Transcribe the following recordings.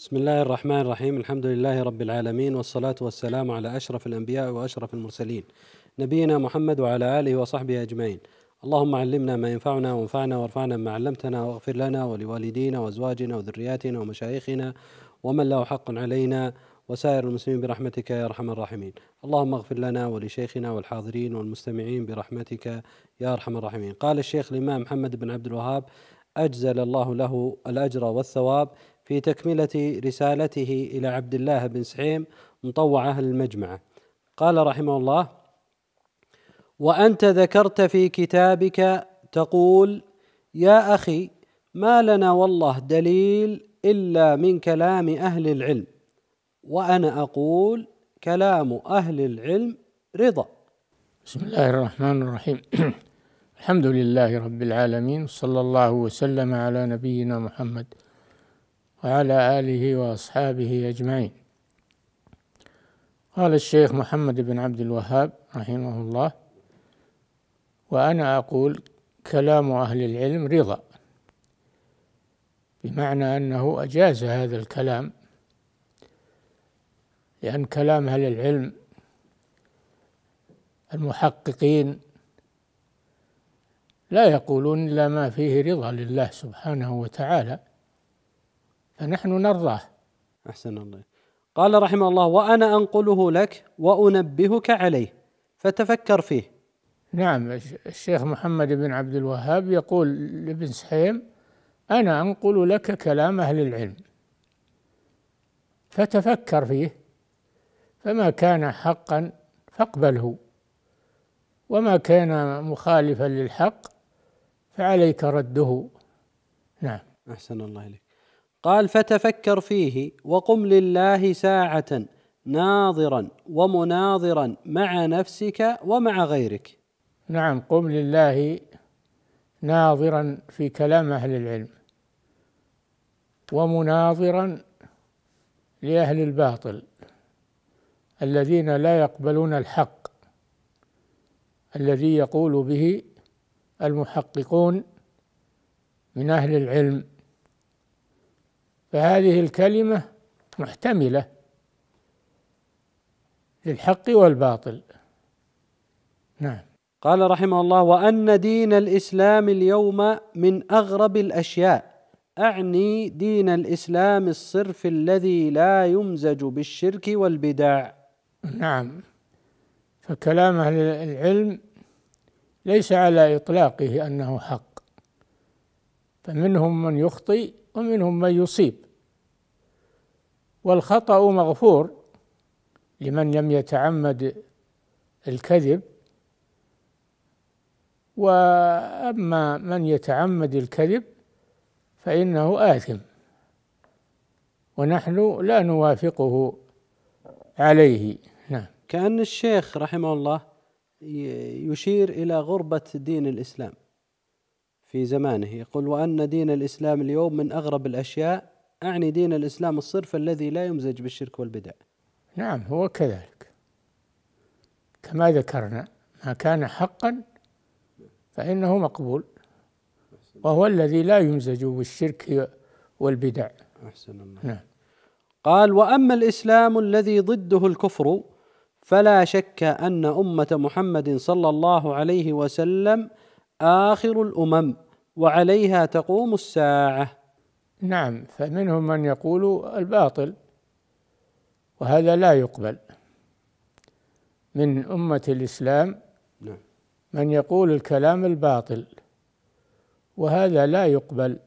بسم الله الرحمن الرحيم الحمد لله رب العالمين والصلاة والسلام على أشرف الأنبياء وأشرف المرسلين نبينا محمد وعلى آله وصحبه أجمعين اللهم علمنا ما ينفعنا وانفعنا وارفعنا ما علمتنا واغفر لنا ولوالدينا وازواجنا وذرياتنا ومشايخنا ومن له حق علينا وسائر المسلمين برحمتك يا ارحم الراحمين اللهم اغفر لنا ولشيخنا والحاضرين والمستمعين برحمتك يا ارحم الراحمين قال الشيخ الامام محمد بن عبد الوهاب اجزل الله له الاجر والثواب في تكملة رسالته إلى عبد الله بن سعيم مطوع أهل المجمعة قال رحمه الله وأنت ذكرت في كتابك تقول يا أخي ما لنا والله دليل إلا من كلام أهل العلم وأنا أقول كلام أهل العلم رضا بسم الله الرحمن الرحيم الحمد لله رب العالمين صلى الله وسلم على نبينا محمد وعلى آله وأصحابه أجمعين قال الشيخ محمد بن عبد الوهاب رحمه الله وأنا أقول كلام أهل العلم رضا بمعنى أنه أجاز هذا الكلام لأن كلام أهل العلم المحققين لا يقولون إلا ما فيه رضا لله سبحانه وتعالى فنحن نرضاه أحسن الله قال رحمه الله وأنا أنقله لك وأنبهك عليه فتفكر فيه نعم الشيخ محمد بن عبد الوهاب يقول لابن سحيم أنا أنقل لك كلام أهل العلم فتفكر فيه فما كان حقا فاقبله وما كان مخالفا للحق فعليك رده نعم أحسن الله إليك قال فتفكر فيه وقم لله ساعة ناظرا ومناظرا مع نفسك ومع غيرك. نعم قم لله ناظرا في كلام اهل العلم ومناظرا لاهل الباطل الذين لا يقبلون الحق الذي يقول به المحققون من اهل العلم فهذه الكلمة محتملة للحق والباطل نعم قال رحمه الله وأن دين الإسلام اليوم من أغرب الأشياء أعني دين الإسلام الصرف الذي لا يمزج بالشرك والبدع نعم فكلام أهل العلم ليس على إطلاقه أنه حق فمنهم من يخطئ ومنهم من يصيب والخطأ مغفور لمن لم يتعمد الكذب واما من يتعمد الكذب فانه اثم ونحن لا نوافقه عليه نعم كان الشيخ رحمه الله يشير الى غربه دين الاسلام في زمانه يقول وأن دين الإسلام اليوم من أغرب الأشياء أعني دين الإسلام الصرف الذي لا يمزج بالشرك والبدع نعم هو كذلك كما ذكرنا ما كان حقا فإنه مقبول وهو الذي لا يمزج بالشرك والبدع أحسن الله نعم. قال وأما الإسلام الذي ضده الكفر فلا شك أن أمة محمد صلى الله عليه وسلم آخر الأمم وعليها تقوم الساعة نعم فمنهم من يقول الباطل وهذا لا يقبل من أمة الإسلام نعم. من يقول الكلام الباطل وهذا لا يقبل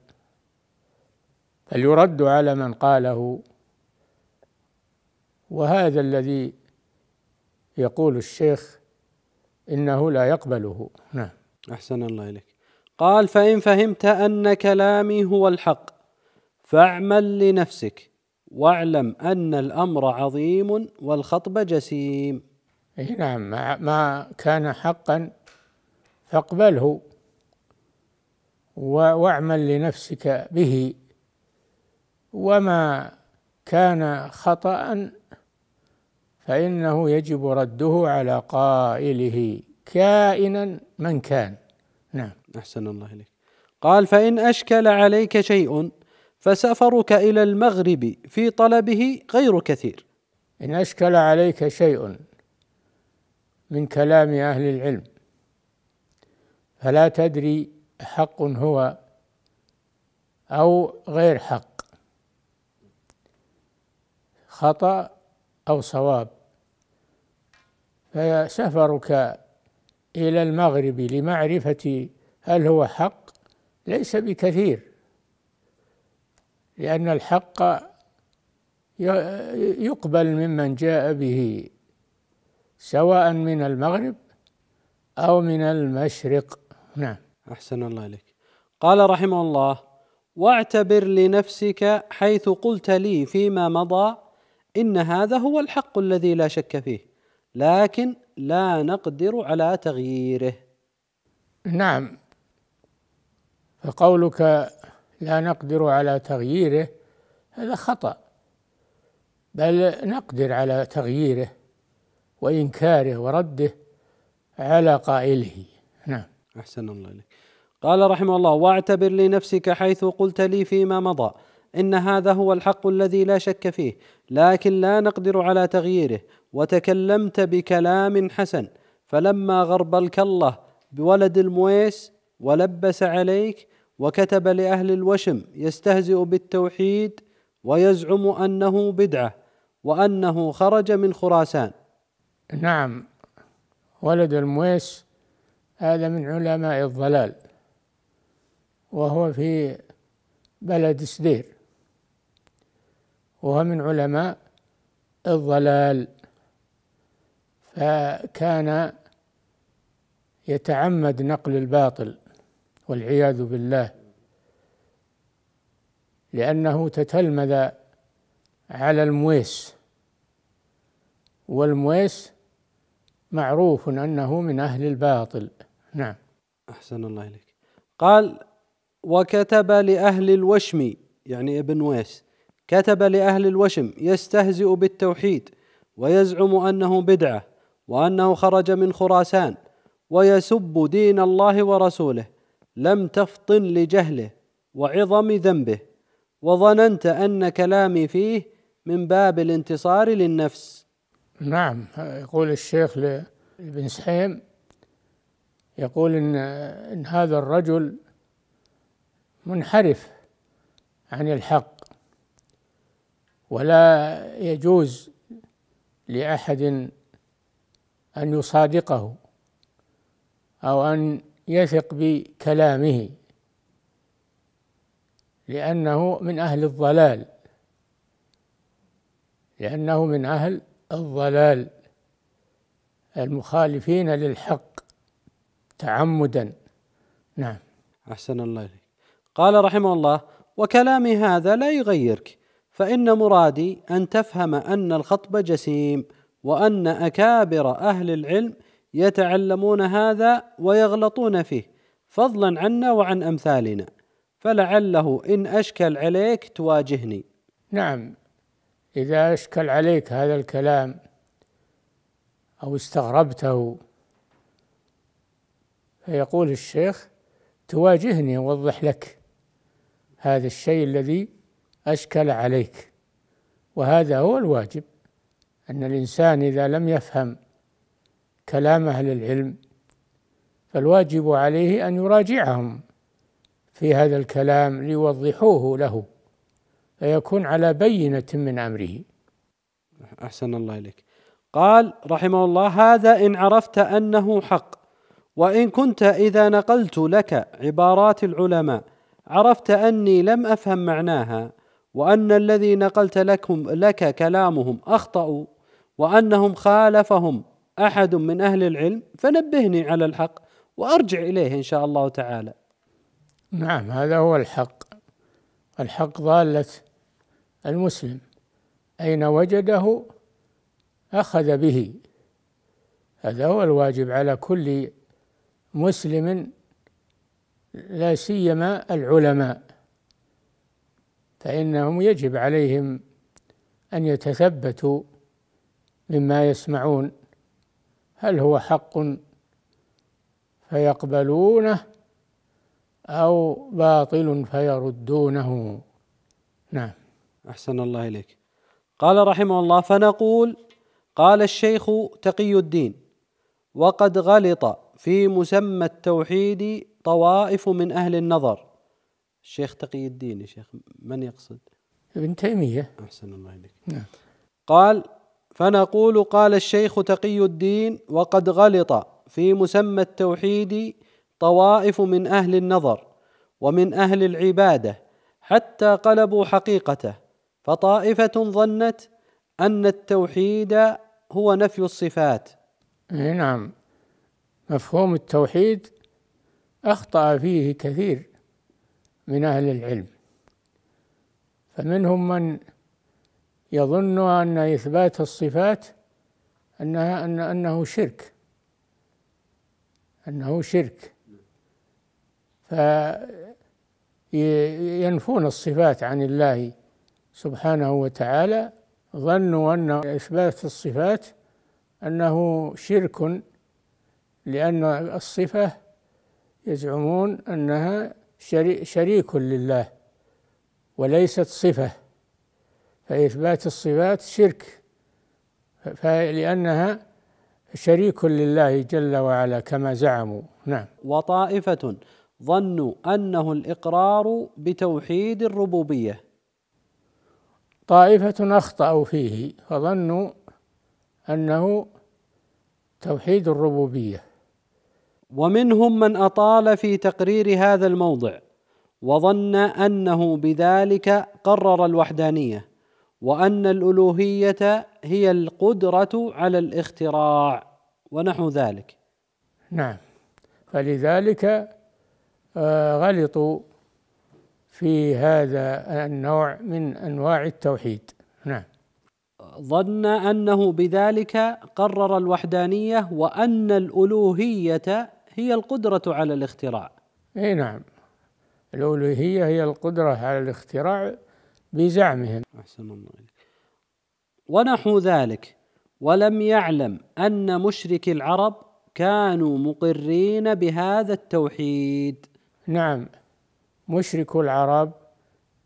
بل يرد على من قاله وهذا الذي يقول الشيخ انه لا يقبله نعم أحسن الله إليك قال فإن فهمت أن كلامي هو الحق فاعمل لنفسك واعلم أن الأمر عظيم والخطب جسيم نعم ما كان حقا فاقبله واعمل لنفسك به وما كان خطأ فإنه يجب رده على قائله كائنا من كان نعم أحسن الله إليك قال فإن أشكل عليك شيء فسفرك إلى المغرب في طلبه غير كثير إن أشكل عليك شيء من كلام أهل العلم فلا تدري حق هو أو غير حق خطأ أو صواب فسفرك إلى المغرب لمعرفة هل هو حق ليس بكثير لأن الحق يقبل ممن جاء به سواء من المغرب أو من المشرق نعم أحسن الله إليك قال رحمه الله واعتبر لنفسك حيث قلت لي فيما مضى إن هذا هو الحق الذي لا شك فيه لكن لا نقدر على تغييره نعم فقولك لا نقدر على تغييره هذا خطأ بل نقدر على تغييره وإنكاره ورده على قائله نعم أحسن الله إليك قال رحمه الله واعتبر لنفسك حيث قلت لي فيما مضى ان هذا هو الحق الذي لا شك فيه لكن لا نقدر على تغييره وتكلمت بكلام حسن فلما غربلك الله بولد المويس ولبس عليك وكتب لاهل الوشم يستهزئ بالتوحيد ويزعم انه بدعه وانه خرج من خراسان نعم ولد المويس هذا من علماء الضلال وهو في بلد سدير وهو من علماء الضلال فكان يتعمد نقل الباطل والعياذ بالله لأنه تتلمذ على المويس والمويس معروف أنه من أهل الباطل نعم أحسن الله إليك قال وكتب لأهل الوشم يعني ابن ويس كتب لأهل الوشم يستهزئ بالتوحيد ويزعم أنه بدعة وأنه خرج من خراسان ويسب دين الله ورسوله لم تفطن لجهله وعظم ذنبه وظننت أن كلامي فيه من باب الانتصار للنفس نعم يقول الشيخ لابن سحيم يقول إن, إن هذا الرجل منحرف عن الحق ولا يجوز لأحد أن يصادقه أو أن يثق بكلامه لأنه من أهل الضلال لأنه من أهل الضلال المخالفين للحق تعمدا نعم أحسن الله إليك قال رحمه الله وكلامي هذا لا يغيرك فإن مرادي أن تفهم أن الخطب جسيم وأن أكابر أهل العلم يتعلمون هذا ويغلطون فيه فضلا عنا وعن أمثالنا فلعله إن أشكل عليك تواجهني نعم إذا أشكل عليك هذا الكلام أو استغربته فيقول الشيخ تواجهني أوضح لك هذا الشيء الذي أشكل عليك وهذا هو الواجب أن الإنسان إذا لم يفهم كلام أهل العلم فالواجب عليه أن يراجعهم في هذا الكلام ليوضحوه له فيكون على بينة من أمره أحسن الله إليك قال رحمه الله هذا إن عرفت أنه حق وإن كنت إذا نقلت لك عبارات العلماء عرفت أني لم أفهم معناها وأن الذي نقلت لكم لك كلامهم أخطأوا وأنهم خالفهم أحد من أهل العلم فنبهني على الحق وأرجع إليه إن شاء الله تعالى نعم هذا هو الحق الحق ضالة المسلم أين وجده أخذ به هذا هو الواجب على كل مسلم لا سيما العلماء فإنهم يجب عليهم أن يتثبتوا مما يسمعون هل هو حق فيقبلونه أو باطل فيردونه نعم أحسن الله إليك قال رحمه الله فنقول قال الشيخ تقي الدين وقد غلط في مسمى التوحيد طوائف من أهل النظر الشيخ تقي الدين يا شيخ من يقصد؟ ابن تيمية أحسن الله إليك نعم قال فنقول قال الشيخ تقي الدين وقد غلط في مسمى التوحيد طوائف من أهل النظر ومن أهل العبادة حتى قلبوا حقيقته فطائفة ظنت أن التوحيد هو نفي الصفات إيه نعم مفهوم التوحيد أخطأ فيه كثير من أهل العلم فمنهم من يظن أن إثبات الصفات أنها أن أنه شرك أنه شرك فينفون الصفات عن الله سبحانه وتعالى ظنوا أن إثبات الصفات أنه شرك لأن الصفة يزعمون أنها شريك لله وليست صفة فإثبات الصفات شرك لأنها شريك لله جل وعلا كما زعموا نعم وطائفة ظنوا أنه الإقرار بتوحيد الربوبية طائفة أخطأوا فيه فظنوا أنه توحيد الربوبية ومنهم من اطال في تقرير هذا الموضع وظن انه بذلك قرر الوحدانيه وان الالوهيه هي القدره على الاختراع ونحو ذلك نعم فلذلك آه، غلطوا في هذا النوع من انواع التوحيد نعم ظن انه بذلك قرر الوحدانيه وان الالوهيه هي القدرة على الاختراع أي نعم الألوهية هي القدرة على الاختراع بزعمهم أحسن الله إليك ونحو ذلك ولم يعلم أن مشركي العرب كانوا مقرين بهذا التوحيد نعم مشركو العرب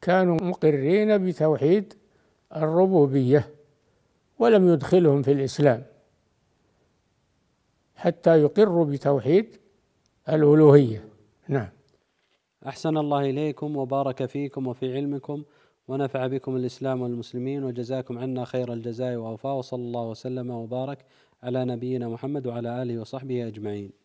كانوا مقرين بتوحيد الربوبية ولم يدخلهم في الإسلام حتى يقروا بتوحيد الألوهية نعم أحسن الله إليكم وبارك فيكم وفي علمكم ونفع بكم الإسلام والمسلمين وجزاكم عنا خير الجزاء وأوفاه وصلى الله وسلم وبارك على نبينا محمد وعلى آله وصحبه أجمعين